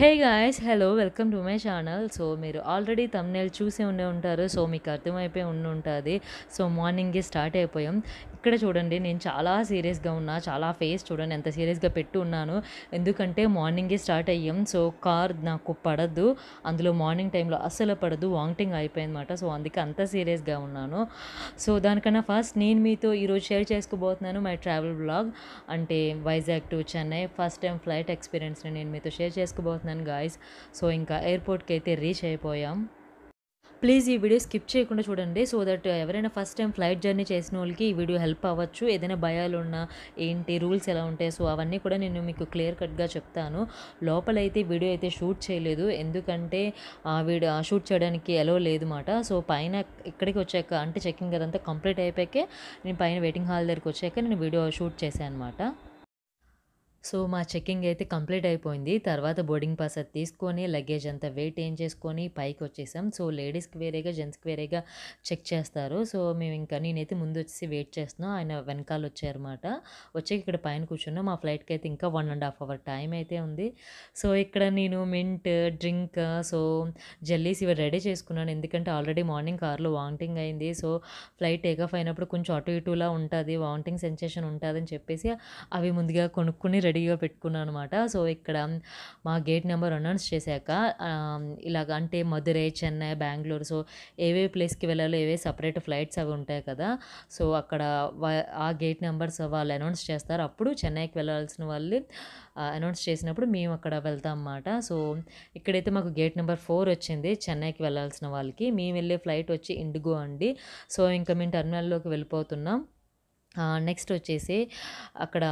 Hey guys hello welcome to my channel so మీరు already thumbnail చూసి ఉండే ఉంటారు సో మీకు అర్థమైపోయి ఉండి ఉంటుంది సో మార్నింగే స్టార్ట్ అయిపోయాం ఇక్కడ చూడండి నేను చాలా సీరియస్గా ఉన్నా చాలా ఫేస్ చూడండి ఎంత సీరియస్గా పెట్టి ఉన్నాను ఎందుకంటే మార్నింగే స్టార్ట్ అయ్యాం సో కార్ నాకు పడద్దు అందులో మార్నింగ్ టైంలో అస్సలు పడదు అయిపోయింది అయిపోయిందన్నమాట సో అందుకే అంత సీరియస్గా ఉన్నాను సో దానికన్నా ఫస్ట్ నేను మీతో ఈరోజు షేర్ చేసుకోబోతున్నాను మై ట్రావెల్ బ్లాగ్ అంటే Vizag to Chennai first time flight ఎక్స్పీరియన్స్ని నేను మీతో షేర్ చేసుకోబోతున్నాను చేస్తున్నాను గాయస్ సో ఇంకా ఎయిర్పోర్ట్కి అయితే రీచ్ అయిపోయాం ప్లీజ్ ఈ వీడియో స్కిప్ చేయకుండా చూడండి సో దట్ uh, ఎవరైనా ఫస్ట్ టైం ఫ్లైట్ జర్నీ చేసిన వాళ్ళకి ఈ వీడియో హెల్ప్ అవ్వచ్చు ఏదైనా భయాలు ఉన్నా ఏంటి రూల్స్ ఎలా ఉంటాయి సో అవన్నీ కూడా నేను మీకు క్లియర్ కట్గా చెప్తాను లోపలైతే వీడియో అయితే షూట్ చేయలేదు ఎందుకంటే వీడియో షూట్ చేయడానికి ఎలో లేదు మాట సో పైన ఇక్కడికి వచ్చాక అంటే చెక్కింగ్ అదంతా కంప్లీట్ అయిపోయాకే నేను పైన వెయిటింగ్ హాల్ దగ్గరికి వచ్చాక నేను వీడియో షూట్ చేశాను అనమాట సో మా చెక్కింగ్ అయితే కంప్లీట్ అయిపోయింది తర్వాత బోర్డింగ్ పాస్ అది తీసుకొని లగేజ్ అంతా వెయిట్ ఏం చేసుకొని పైకి వచ్చేసాం సో లేడీస్కి వేరేగా జెంట్స్కి వేరేగా చెక్ చేస్తారు సో మేము ఇంకా నేనైతే ముందు వచ్చేసి వెయిట్ చేస్తున్నాం ఆయన వెనకాల వచ్చారన్నమాట వచ్చి ఇక్కడ పైన కూర్చున్నాం మా ఫ్లైట్కి అయితే ఇంకా one and half hour time అయితే ఉంది సో ఇక్కడ నేను మింట్ డ్రింక్ సో జెల్లీస్ ఇవి రెడీ చేసుకున్నాను ఎందుకంటే ఆల్రెడీ మార్నింగ్ కార్లో వామిటింగ్ అయింది సో ఫ్లైట్ టేక్ ఆఫ్ అయినప్పుడు కొంచెం అటు ఇటులా ఉంటుంది వామిటింగ్ సెన్సేషన్ ఉంటుందని చెప్పేసి అవి ముందుగా కొనుక్కుని రెడీగా పెట్టుకున్నాను అనమాట సో ఇక్కడ మా గేట్ నెంబర్ అనౌన్స్ చేశాక ఇలాగ అంటే మధురై చెన్నై బెంగళూరు సో ఏవే ప్లేస్కి వెళ్ళాలో ఏవే సపరేట్ ఫ్లైట్స్ అవి ఉంటాయి కదా సో అక్కడ ఆ గేట్ నెంబర్స్ వాళ్ళు అనౌన్స్ చేస్తారు అప్పుడు చెన్నైకి వెళ్ళాల్సిన వాళ్ళు అనౌన్స్ చేసినప్పుడు మేము అక్కడ వెళ్తాం అన్నమాట సో ఇక్కడైతే మాకు గేట్ నెంబర్ ఫోర్ వచ్చింది చెన్నైకి వెళ్ళాల్సిన వాళ్ళకి మేము వెళ్ళే ఫ్లైట్ వచ్చి ఇండిగో అండి సో ఇంకా మేము టర్మినల్లోకి వెళ్ళిపోతున్నాం నెక్స్ట్ వచ్చేసి అక్కడ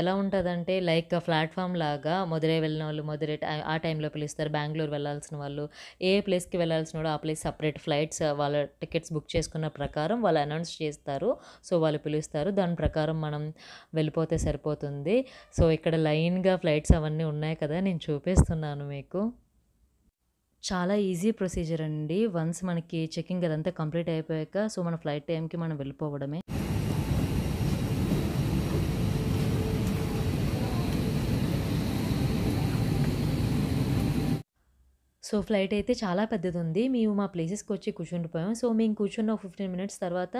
ఎలా ఉంటుందంటే లైక్ ప్లాట్ఫామ్ లాగా మధురై వెళ్ళిన వాళ్ళు మధురై ఆ టైంలో పిలుస్తారు బెంగళూరు వెళ్ళాల్సిన వాళ్ళు ఏ ప్లేస్కి వెళ్ళాల్సిన వాడు ఆ ప్లేస్ సపరేట్ ఫ్లైట్స్ వాళ్ళ టికెట్స్ బుక్ చేసుకున్న ప్రకారం వాళ్ళు అనౌన్స్ చేస్తారు సో వాళ్ళు పిలుస్తారు దాని ప్రకారం మనం వెళ్ళిపోతే సరిపోతుంది సో ఇక్కడ లైన్గా ఫ్లైట్స్ అవన్నీ ఉన్నాయి కదా నేను చూపిస్తున్నాను మీకు చాలా ఈజీ ప్రొసీజర్ అండి వన్స్ మనకి చెకింగ్ అదంతా కంప్లీట్ అయిపోయాక సో మన ఫ్లైట్ టైంకి మనం వెళ్ళిపోవడమే సో ఫ్లైట్ అయితే చాలా పెద్దది ఉంది మేము మా ప్లేసెస్కి వచ్చి కూర్చుండిపోయాం సో మేము కూర్చున్న ఫిఫ్టీన్ మినిట్స్ తర్వాత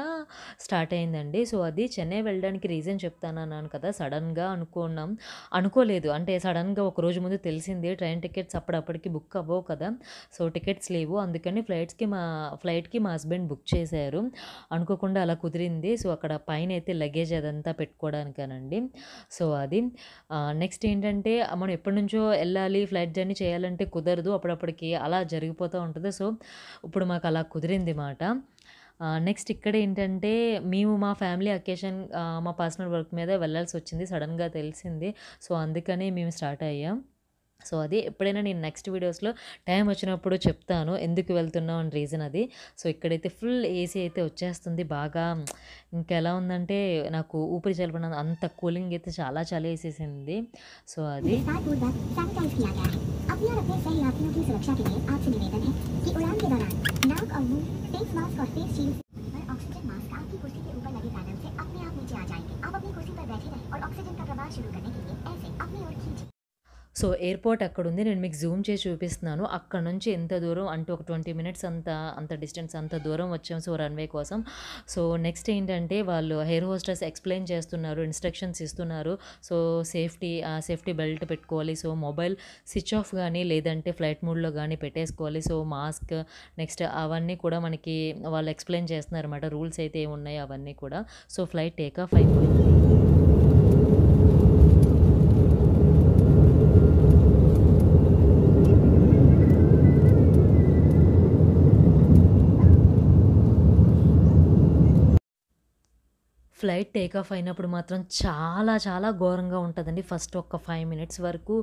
స్టార్ట్ అయిందండి సో అది చెన్నై వెళ్ళడానికి రీజన్ చెప్తాను అన్నాను కదా సడన్గా అనుకున్నాం అనుకోలేదు అంటే సడన్గా ఒక రోజు ముందు తెలిసింది ట్రైన్ టికెట్స్ అప్పుడప్పటికి బుక్ అవ్వవు కదా సో టికెట్స్ లేవు అందుకని ఫ్లైట్స్కి మా ఫ్లైట్కి మా హస్బెండ్ బుక్ చేశారు అనుకోకుండా అలా కుదిరింది సో అక్కడ పైన అయితే లగేజ్ అదంతా పెట్టుకోవడానికేనండి సో అది నెక్స్ట్ ఏంటంటే మనం ఎప్పటి నుంచో వెళ్ళాలి ఫ్లైట్ జర్నీ చేయాలంటే కుదరదు అప్పుడప్పటికి మనకి అలా జరిగిపోతూ ఉంటుంది సో ఇప్పుడు మాకు అలా కుదిరింది మాట నెక్స్ట్ ఇక్కడ ఏంటంటే మేము మా ఫ్యామిలీ అకేషన్ మా పర్సనల్ వర్క్ మీద వెళ్ళాల్సి వచ్చింది సడన్గా తెలిసింది సో అందుకనే మేము స్టార్ట్ అయ్యాం సో అది ఎప్పుడైనా నేను నెక్స్ట్ వీడియోస్లో టైం వచ్చినప్పుడు చెప్తాను ఎందుకు వెళ్తున్నాం అని రీజన్ అది సో ఇక్కడైతే ఫుల్ ఏసీ అయితే వచ్చేస్తుంది బాగా ఇంకెలా ఉందంటే నాకు ఊపిరి చల్పడం అంత కూలింగ్ అయితే చాలా చాలా వేసేసింది సో అది సో ఎయిర్పోర్ట్ అక్కడ ఉంది నేను మీకు జూమ్ చేసి చూపిస్తున్నాను అక్కడ నుంచి ఎంత దూరం అంటే ఒక ట్వంటీ మినిట్స్ అంత అంత డిస్టెన్స్ అంత దూరం వచ్చాం సో రన్వే కోసం సో నెక్స్ట్ ఏంటంటే వాళ్ళు హెయిర్ హోస్టర్స్ ఎక్స్ప్లెయిన్ చేస్తున్నారు ఇన్స్ట్రక్షన్స్ ఇస్తున్నారు సో సేఫ్టీ సేఫ్టీ బెల్ట్ పెట్టుకోవాలి సో మొబైల్ స్విచ్ ఆఫ్ కానీ లేదంటే ఫ్లైట్ మోడ్లో కానీ పెట్టేసుకోవాలి సో మాస్క్ నెక్స్ట్ అవన్నీ కూడా మనకి వాళ్ళు ఎక్స్ప్లెయిన్ చేస్తున్నారు అనమాట రూల్స్ అయితే ఏమున్నాయో అవన్నీ కూడా సో ఫ్లైట్ టేక్ ఆఫ్ అయిపోయింది ఫ్లైట్ టేక్ ఆఫ్ అయినప్పుడు మాత్రం చాలా చాలా ఘోరంగా ఉంటుందండి ఫస్ట్ ఒక్క ఫైవ్ మినిట్స్ వరకు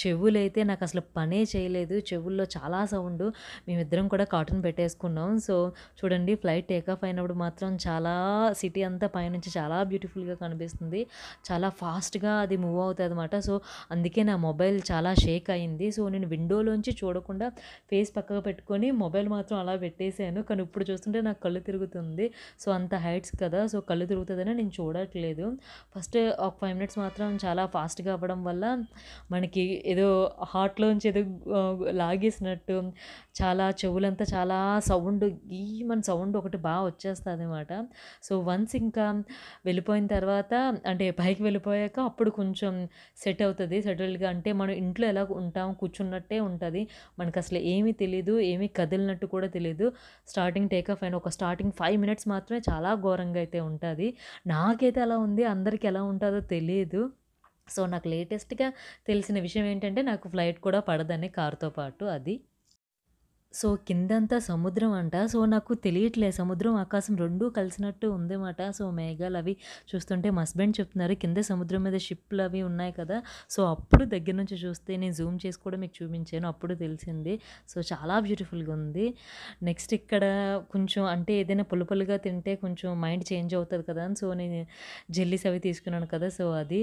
చెవులైతే నాకు అసలు పనే చేయలేదు చెవుల్లో చాలా సౌండ్ మేమిద్దరం కూడా కాటన్ పెట్టేసుకున్నాం సో చూడండి ఫ్లైట్ టేకాఫ్ అయినప్పుడు మాత్రం చాలా సిటీ అంతా పైనుంచి చాలా బ్యూటిఫుల్గా కనిపిస్తుంది చాలా ఫాస్ట్గా అది మూవ్ అవుతుంది అనమాట సో అందుకే నా మొబైల్ చాలా షేక్ అయింది సో నేను విండోలోంచి చూడకుండా ఫేస్ పక్కగా పెట్టుకొని మొబైల్ మాత్రం అలా పెట్టేశాను కానీ ఇప్పుడు చూస్తుంటే నాకు కళ్ళు తిరుగుతుంది సో అంత హైట్స్ కదా సో కళ్ళు తిరుగుతుంది ఉంటుందని నేను చూడట్లేదు ఫస్ట్ ఒక ఫైవ్ మినిట్స్ మాత్రం చాలా ఫాస్ట్గా అవ్వడం వల్ల మనకి ఏదో హార్ట్లోంచి ఏదో లాగేసినట్టు చాలా చెవులంతా చాలా సౌండ్ ఈ మన సౌండ్ ఒకటి బాగా వచ్చేస్తుంది అనమాట సో వన్స్ ఇంకా వెళ్ళిపోయిన తర్వాత అంటే పైకి వెళ్ళిపోయాక అప్పుడు కొంచెం సెట్ అవుతుంది సెటిల్గా అంటే మనం ఇంట్లో ఎలా ఉంటాం కూర్చున్నట్టే ఉంటుంది మనకు అసలు ఏమీ తెలియదు ఏమీ కదిలినట్టు కూడా తెలియదు స్టార్టింగ్ టేక్ ఆఫ్ అయిన ఒక స్టార్టింగ్ ఫైవ్ మినిట్స్ మాత్రమే చాలా ఘోరంగా అయితే ఉంటుంది నాకైతే ఎలా ఉంది అందరికి ఎలా ఉంటుందో తెలియదు సో నాకు లేటెస్ట్గా తెలిసిన విషయం ఏంటంటే నాకు ఫ్లైట్ కూడా పడదని కారుతో పాటు అది సో కిందంతా సముద్రం అంట సో నాకు తెలియట్లే సముద్రం ఆకాశం రెండూ కలిసినట్టు ఉందన్నమాట సో మేఘాలు అవి చూస్తుంటే మా హస్బెండ్ చెప్తున్నారు కింద సముద్రం మీద షిప్లు అవి ఉన్నాయి కదా సో అప్పుడు దగ్గర నుంచి చూస్తే నేను జూమ్ చేసి కూడా మీకు చూపించాను అప్పుడు తెలిసింది సో చాలా బ్యూటిఫుల్గా ఉంది నెక్స్ట్ ఇక్కడ కొంచెం అంటే ఏదైనా పులుపులుగా తింటే కొంచెం మైండ్ చేంజ్ అవుతుంది కదా సో నేను జెల్లీస్ అవి తీసుకున్నాను కదా సో అది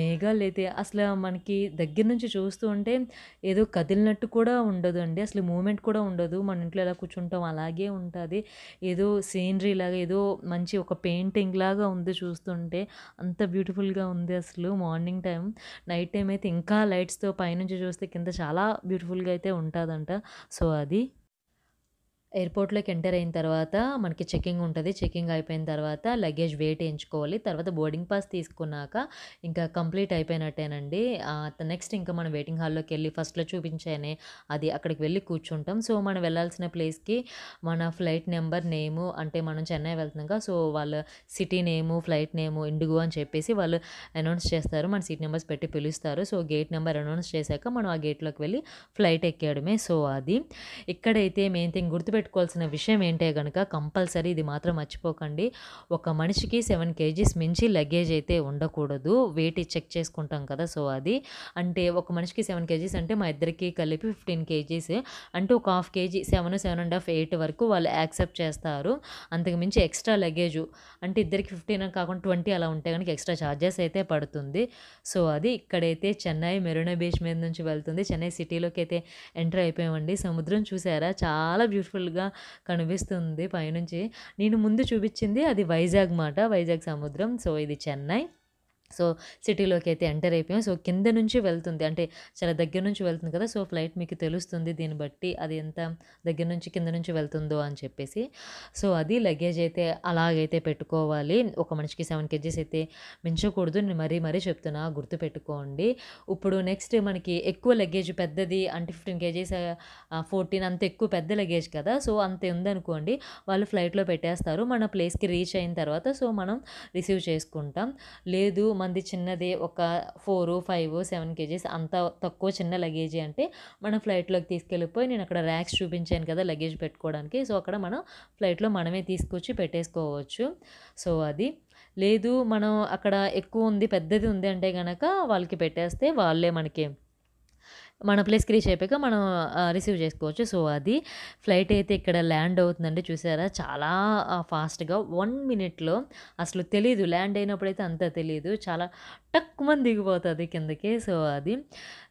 మేఘాలు అయితే అసలు మనకి దగ్గర నుంచి చూస్తూ ఉంటే ఏదో కదిలినట్టు కూడా ఉండదు అండి అసలు మూమెంట్ కూడా ఉండదు మన ఇంట్లో ఎలా కూర్చుంటాం అలాగే ఉంటుంది ఏదో సీనరీ లాగా ఏదో మంచి ఒక పెయింటింగ్ లాగా ఉంది చూస్తుంటే అంత బ్యూటిఫుల్గా ఉంది అసలు మార్నింగ్ టైం నైట్ టైం అయితే ఇంకా లైట్స్తో పైనుంచి చూస్తే కింద చాలా బ్యూటిఫుల్గా అయితే ఉంటుందంట సో అది ఎయిర్పోర్ట్లోకి ఎంటర్ అయిన తర్వాత మనకి చెకింగ్ ఉంటుంది చెకింగ్ అయిపోయిన తర్వాత లగేజ్ వెయిట్ వేయించుకోవాలి తర్వాత బోర్డింగ్ పాస్ తీసుకున్నాక ఇంకా కంప్లీట్ అయిపోయినట్టేనండి నెక్స్ట్ ఇంకా మనం వెయిటింగ్ హాల్లోకి వెళ్ళి ఫస్ట్లో చూపించానే అది అక్కడికి వెళ్ళి కూర్చుంటాం సో మనం వెళ్ళాల్సిన ప్లేస్కి మన ఫ్లైట్ నెంబర్ నేము అంటే మనం చెన్నై వెళ్తున్నాం సో వాళ్ళ city name flight name Indigo అని చెప్పేసి వాళ్ళు అనౌన్స్ చేస్తారు మన సీట్ నెంబర్స్ పెట్టి పిలుస్తారు సో గేట్ నెంబర్ అనౌన్స్ చేశాక మనం ఆ గేట్లోకి వెళ్ళి ఫ్లైట్ ఎక్కాడమే సో అది ఇక్కడైతే మెయిన్ థింగ్ గుర్తుపెట్టు పెట్టుకోవాల్సిన విషయం ఏంటే కనుక కంపల్సరీ ఇది మాత్రం మర్చిపోకండి ఒక మనిషికి సెవెన్ కేజీస్ మించి లగేజ్ అయితే ఉండకూడదు వెయిట్ చెక్ చేసుకుంటాం కదా సో అది అంటే ఒక మనిషికి సెవెన్ కేజీస్ అంటే మా ఇద్దరికి కలిపి ఫిఫ్టీన్ కేజీస్ అంటే ఒక half kg seven seven and half eight వరకు వాళ్ళు యాక్సెప్ట్ చేస్తారు అంతకుమించి ఎక్స్ట్రా లగేజ్ అంటే ఇద్దరికి ఫిఫ్టీన్ కాకుండా ట్వంటీ అలా ఉంటే కనుక ఎక్స్ట్రా ఛార్జెస్ అయితే పడుతుంది సో అది ఇక్కడైతే చెన్నై మెరీనా బీచ్ మీద నుంచి వెళ్తుంది చెన్నై సిటీలోకి అయితే ఎంటర్ అయిపోయామండి సముద్రం చూసారా చాలా బ్యూటిఫుల్ గా కనిపిస్తుంది పైనుంచి నేను ముందు చూపించింది అది వైజాగ్ మాట వైజాగ్ సముద్రం సో ఇది చెన్నై సో సిటీలోకి అయితే ఎంటర్ అయిపోయాం సో కింద నుంచి వెళ్తుంది అంటే చాలా దగ్గర నుంచి వెళ్తుంది కదా సో ఫ్లైట్ మీకు తెలుస్తుంది దీన్ని బట్టి అది ఎంత దగ్గర నుంచి కింద నుంచి వెళ్తుందో అని చెప్పేసి సో అది లగేజ్ అయితే అలాగైతే పెట్టుకోవాలి ఒక మనిషికి సెవెన్ కేజీస్ అయితే మించకూడదు నేను మరీ మరీ చెప్తున్నా గుర్తు పెట్టుకోండి ఇప్పుడు నెక్స్ట్ మనకి ఎక్కువ లగేజ్ పెద్దది అంటే ఫిఫ్టీన్ కేజీస్ ఫోర్టీన్ అంత ఎక్కువ పెద్ద లగేజ్ కదా సో అంత ఉందనుకోండి వాళ్ళు ఫ్లైట్లో పెట్టేస్తారు మన ప్లేస్కి రీచ్ అయిన తర్వాత సో మనం రిసీవ్ చేసుకుంటాం లేదు మంది చిన్నదే ఒక ఫోర్ ఫైవ్ సెవెన్ కేజీస్ అంత తక్కువ చిన్న లగేజీ అంటే మనం ఫ్లైట్లోకి తీసుకెళ్ళిపోయి నేను అక్కడ ర్యాక్స్ చూపించాను కదా లగేజ్ పెట్టుకోవడానికి సో అక్కడ మనం ఫ్లైట్లో మనమే తీసుకొచ్చి పెట్టేసుకోవచ్చు సో అది లేదు మనం అక్కడ ఎక్కువ ఉంది పెద్దది ఉంది అంటే కనుక వాళ్ళకి పెట్టేస్తే వాళ్ళే మనకి మన ప్లేస్కి రీచ్ అయిపోయాక మనం రిసీవ్ చేసుకోవచ్చు సో అది ఫ్లైట్ అయితే ఇక్కడ ల్యాండ్ అవుతుందండి చూసారా చాలా ఫాస్ట్గా వన్ మినిట్లో అసలు తెలీదు ల్యాండ్ అయినప్పుడైతే అంతా తెలియదు చాలా మంది దిగిపోతుంది కిందకి సో అది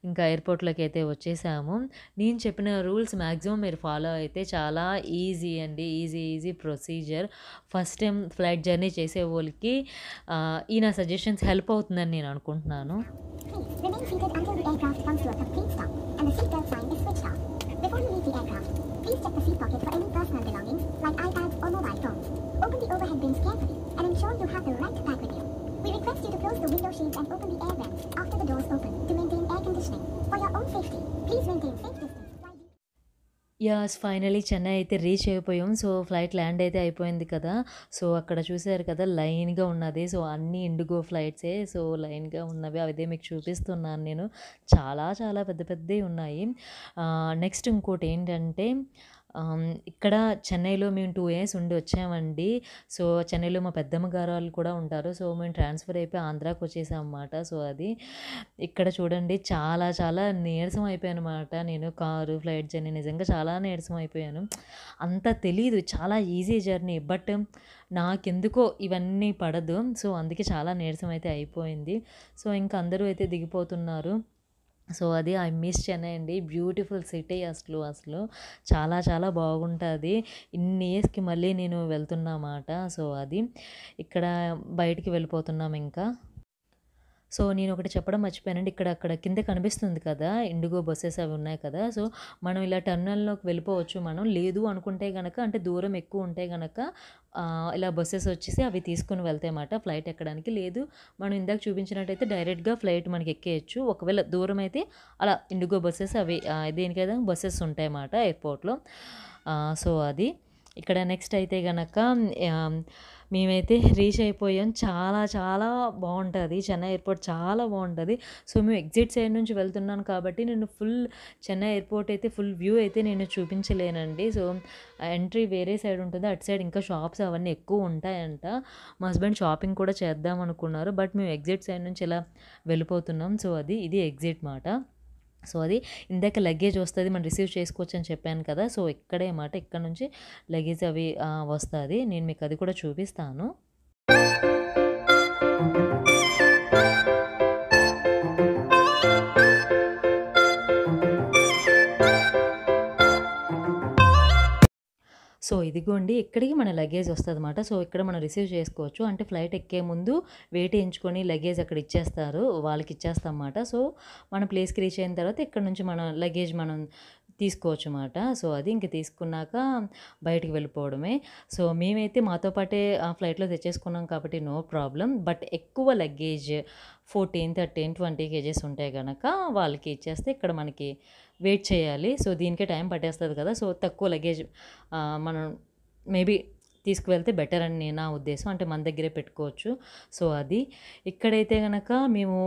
ఇంకా ఎయిర్పోర్ట్లోకి అయితే వచ్చేసాము నేను చెప్పిన రూల్స్ మ్యాక్సిమం మీరు ఫాలో అయితే చాలా ఈజీ అండి easy easy procedure first time flight journey చేసే వాళ్ళకి ఈ నా సజెషన్స్ హెల్ప్ అవుతుందని నేను అనుకుంటున్నాను Please check the seat pocket for any personal belongings like iPads or mobile phones. Open the overhead bins carefully and ensure you have the right pack with you. We request you to close the window shades and open the air vents after the doors open to maintain air conditioning. For your own safety, please maintain safe distance. As finally Chennai అయితే reach అయిపోయాం so flight land అయితే అయిపోయింది కదా so అక్కడ చూసారు కదా లైన్గా ఉన్నది సో అన్ని ఇండిగో ఫ్లైట్సే సో లైన్గా ఉన్నవి అదే మీకు చూపిస్తున్నాను నేను చాలా చాలా పెద్ద పెద్దవి ఉన్నాయి నెక్స్ట్ uh, ఇంకోటి ఏంటంటే ఇక్కడ చెన్నైలో మేము టూ ఇయర్స్ ఉండి వచ్చామండి సో చెన్నైలో మా పెద్దమ్మ గారు వాళ్ళు కూడా ఉంటారు సో మేము ట్రాన్స్ఫర్ అయిపోయి ఆంధ్రాకి వచ్చేసామన్నమాట సో అది ఇక్కడ చూడండి చాలా చాలా నీరసం అయిపోయాను అనమాట నేను కారు ఫ్లైట్ జర్నీ నిజంగా చాలా నీరసం అయిపోయాను అంత తెలీదు చాలా ఈజీ జర్నీ బట్ నాకెందుకో ఇవన్నీ పడదు సో అందుకే చాలా నీరసం అయితే అయిపోయింది సో ఇంకా అందరూ అయితే దిగిపోతున్నారు సో అది ఐ మిస్ చెన్నై అండి బ్యూటిఫుల్ సిటీ అసలు అసలు చాలా చాలా బాగుంటుంది ఇన్ని ఇయర్స్కి మళ్ళీ నేను వెళ్తున్నమాట సో అది ఇక్కడ బయటికి వెళ్ళిపోతున్నాం ఇంకా సో నేను ఒకటి చెప్పడం మర్చిపోయానండి ఇక్కడ అక్కడ కింద కనిపిస్తుంది కదా ఇండిగో బస్సెస్ అవి ఉన్నాయి కదా సో మనం ఇలా టర్నల్లోకి వెళ్ళిపోవచ్చు మనం లేదు అనుకుంటే కనుక అంటే దూరం ఎక్కువ ఉంటే కనుక ఇలా బస్సెస్ వచ్చేసి అవి తీసుకుని వెళ్తాయి అన్నమాట ఫ్లైట్ ఎక్కడానికి లేదు మనం ఇందాక చూపించినట్టయితే డైరెక్ట్గా ఫ్లైట్ మనకి ఎక్కేయచ్చు ఒకవేళ దూరం అయితే అలా ఇండిగో బస్సెస్ అవి దేనికైతే బస్సెస్ ఉంటాయి అన్నమాట ఎయిర్పోర్ట్లో సో అది ఇక్కడ నెక్స్ట్ అయితే కనుక మేమైతే రీచ్ అయిపోయాం చాలా చాలా బాగుంటుంది చెన్నై ఎయిర్పోర్ట్ చాలా బాగుంటుంది సో మేము ఎగ్జిట్ సైడ్ నుంచి వెళ్తున్నాను కాబట్టి నేను ఫుల్ చెన్నై ఎయిర్పోర్ట్ అయితే ఫుల్ వ్యూ అయితే నేను చూపించలేనండి సో ఎంట్రీ వేరే సైడ్ ఉంటుంది అటు సైడ్ ఇంకా షాప్స్ అవన్నీ ఎక్కువ ఉంటాయంట మా హస్బెండ్ షాపింగ్ కూడా చేద్దాం అనుకున్నారు బట్ మేము ఎగ్జిట్ సైడ్ నుంచి ఇలా వెళ్ళిపోతున్నాం సో అది ఇది ఎగ్జిట్ మాట సో అది ఇందాక లగేజ్ వస్తుంది మనం రిసీవ్ చేసుకోవచ్చు అని చెప్పాను కదా సో ఇక్కడే మాట ఇక్కడ నుంచి లగేజ్ అవి వస్తుంది నేను మీకు అది కూడా చూపిస్తాను ఇదిగోండి ఇక్కడికి మన లగేజ్ వస్తుంది అనమాట సో ఇక్కడ మనం రిసీవ్ చేసుకోవచ్చు అంటే ఫ్లైట్ ఎక్కే ముందు వెయిట్ వేయించుకొని లగేజ్ అక్కడ ఇచ్చేస్తారు వాళ్ళకి ఇచ్చేస్తాం అన్నమాట సో మన ప్లేస్కి రీచ్ అయిన తర్వాత ఇక్కడ నుంచి మన లగేజ్ మనం తీసుకోవచ్చు అన్నమాట సో అది ఇంక తీసుకున్నాక బయటికి వెళ్ళిపోవడమే సో మేమైతే మాతో పాటే ఫ్లైట్లో తెచ్చేసుకున్నాం కాబట్టి నో ప్రాబ్లం బట్ ఎక్కువ luggage fourteen thirteen twenty kgs ఉంటాయి కనుక వాళ్ళకి ఇచ్చేస్తే ఇక్కడ మనకి వెయిట్ చేయాలి సో దీనికే టైం పట్టేస్తుంది కదా సో తక్కువ లగేజ్ మనం మేబీ తీసుకువెళ్తే బెటర్ అని నా ఉద్దేశం అంటే మన దగ్గరే పెట్టుకోవచ్చు సో అది ఇక్కడైతే కనుక మేము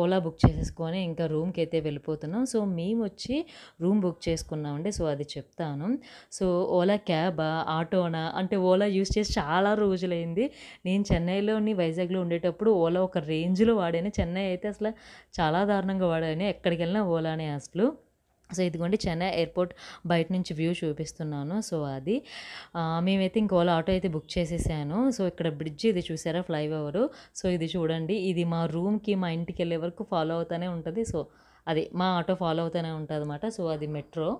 ఓలా బుక్ చేసేసుకొని ఇంకా రూమ్కి అయితే వెళ్ళిపోతున్నాం సో మేము వచ్చి రూమ్ బుక్ చేసుకున్నామండి సో అది చెప్తాను సో ఓలా క్యాబా ఆటోనా అంటే ఓలా యూస్ చేసి చాలా రోజులైంది నేను చెన్నైలోని వైజాగ్లో ఉండేటప్పుడు ఓలా ఒక రేంజ్లో వాడాను చెన్నై అయితే అసలు చాలా దారుణంగా వాడాను ఎక్కడికి వెళ్ళినా ఓలానే అసలు సో ఇదిగోండి చెన్నై ఎయిర్పోర్ట్ బయట నుంచి వ్యూ చూపిస్తున్నాను సో అది మేమైతే ఇంకోలా ఆటో అయితే బుక్ చేసేసాను సో ఇక్కడ బ్రిడ్జ్ ఇది చూసారా ఫ్లైఓవర్ సో ఇది చూడండి ఇది మా రూమ్కి మా ఇంటికి వెళ్ళే వరకు ఫాలో అవుతూనే ఉంటుంది సో అది మా ఆటో ఫాలో అవుతూనే ఉంటుంది అనమాట సో అది మెట్రో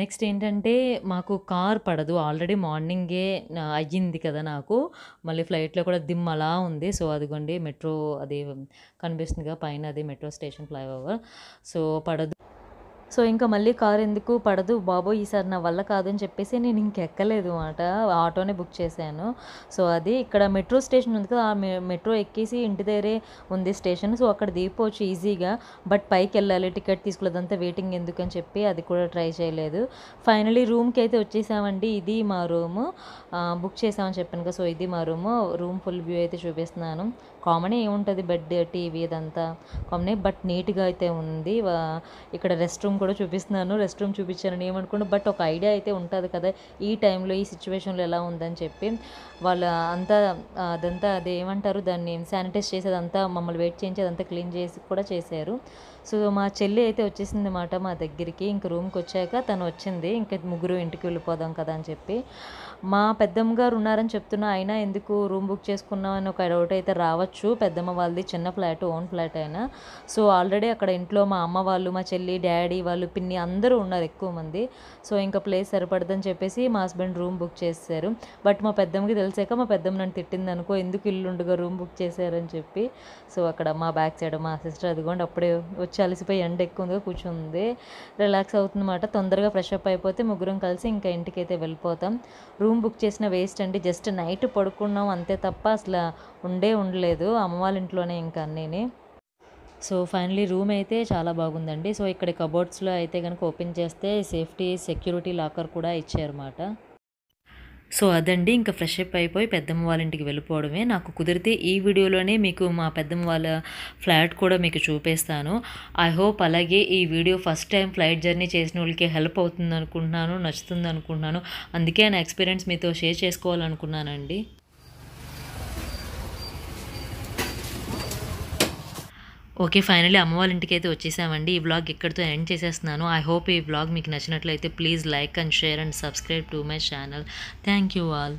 నెక్స్ట్ ఏంటంటే మాకు కార్ పడదు ఆల్రెడీ మార్నింగే అయ్యింది కదా నాకు మళ్ళీ ఫ్లైట్లో కూడా దిమ్ అలా ఉంది సో అదిగోండి మెట్రో అది కనిపిస్తుందిగా పైన అది మెట్రో స్టేషన్ ఫ్లైఓవర్ సో పడదు సో ఇంకా మళ్ళీ కార్ ఎందుకు పడదు బాబో ఈసారి నా వల్ల కాదని చెప్పేసి నేను ఇంకెక్కలేదు అనమాట ఆటోనే బుక్ చేశాను సో అది ఇక్కడ మెట్రో స్టేషన్ ఉంది కదా ఆ మెట్రో ఎక్కేసి ఇంటి దగ్గరే ఉంది స్టేషన్ సో అక్కడ దిగిపోవచ్చు ఈజీగా బట్ పైకి వెళ్ళాలి టికెట్ తీసుకోలేదంతా వెయిటింగ్ ఎందుకు అని చెప్పి అది కూడా ట్రై చేయలేదు ఫైనలీ రూమ్కి అయితే వచ్చేసామండి ఇది మా రూము బుక్ చేసామని చెప్పాను కదా సో ఇది మా రూము రూమ్ ఫుల్ వ్యూ అయితే చూపిస్తున్నాను కామన్ ఏముంటుంది బెడ్ టీవీ ఇదంతా ఏ బట్ నీట్గా అయితే ఉంది ఇక్కడ రెస్ట్ రూమ్ కూడా చూపిస్తున్నాను రెస్ట్ రూమ్ చూపించాను ఏమనుకున్నాను బట్ ఒక ఐడియా అయితే ఉంటుంది కదా ఈ టైంలో ఈ సిచ్యువేషన్లో ఎలా ఉందని చెప్పి వాళ్ళ అంతా అదంతా అది ఏమంటారు దాన్ని శానిటైజ్ చేసేదంతా మమ్మల్ని వెయిట్ చేయించి అదంతా క్లీన్ చేసి కూడా చేశారు సో మా చెల్లి అయితే వచ్చేసింది మాట మా దగ్గరికి ఇంక రూమ్కి వచ్చాక తను వచ్చింది ఇంక ముగ్గురు ఇంటికి వెళ్ళిపోదాం కదా అని చెప్పి మా పెద్దమ్మ గారు ఉన్నారని చెప్తున్నా అయినా ఎందుకు రూమ్ బుక్ చేసుకున్నాం అని ఒక డౌట్ అయితే రావచ్చు పెద్దమ్మ వాళ్ళది చిన్న ఫ్లాట్ ఓన్ ఫ్లాట్ అయినా సో ఆల్రెడీ అక్కడ ఇంట్లో మా అమ్మ వాళ్ళు మా చెల్లి డాడీ వాళ్ళు పిన్ని అందరూ ఉన్నారు ఎక్కువ మంది సో ఇంకా ప్లేస్ సరిపడదని చెప్పేసి మా హస్బెండ్ రూమ్ బుక్ చేశారు బట్ మా పెద్దమ్మకి తెలిసాక మా పెద్దమ్మ నన్ను తిట్టింది అనుకో ఎందుకు ఇల్లుండగా రూమ్ బుక్ చేశారని చెప్పి సో అక్కడ మా బ్యాక్ సైడ్ మా సిస్టర్ అదిగోండి అప్పుడే వచ్చి చలిసిపోయి అలసిపోయి ఎండ ఎక్కువగా కూర్చుంది రిలాక్స్ అవుతుందన్నమాట తొందరగా ఫ్రెష్ అప్ అయిపోతే ముగ్గురం కలిసి ఇంకా ఇంటికి అయితే వెళ్ళిపోతాం రూమ్ బుక్ చేసిన వేస్ట్ అండి జస్ట్ నైట్ పడుకున్నాం అంతే తప్ప అసలు ఉండే ఉండలేదు అమ్మ వాళ్ళ ఇంట్లోనే ఇంకా అన్నీని సో ఫైనలీ రూమ్ అయితే చాలా బాగుందండి సో ఇక్కడ కబోర్డ్స్లో అయితే కనుక ఓపెన్ చేస్తే సేఫ్టీ సెక్యూరిటీ లాకర్ కూడా ఇచ్చారన్నమాట సో అదండి ఇంకా ఫ్రెష్ అప్ అయిపోయి పెద్దమ్మ వాళ్ళ ఇంటికి వెళ్ళిపోవడమే నాకు కుదిరితే ఈ వీడియోలోనే మీకు మా పెద్దమ్మ వాళ్ళ ఫ్లాట్ కూడా మీకు చూపిస్తాను ఐ హోప్ అలాగే ఈ video first time flight journey చేసిన వాళ్ళకి హెల్ప్ అవుతుంది అనుకుంటున్నాను నచ్చుతుంది అనుకుంటున్నాను అందుకే నా ఎక్స్పీరియన్స్ మీతో షేర్ చేసుకోవాలనుకున్నానండి ఓకే ఫైనలీ అమ్మ వాళ్ళ ఇంటికి అయితే వచ్చేసామండి ఈ బ్లాగ్ ఇక్కడితో ఎండ్ చేసేస్తున్నాను ఐ హోప్ ఈ బ్లాగ్ మీకు నచ్చినట్లయితే please like and share and subscribe to my channel thank you all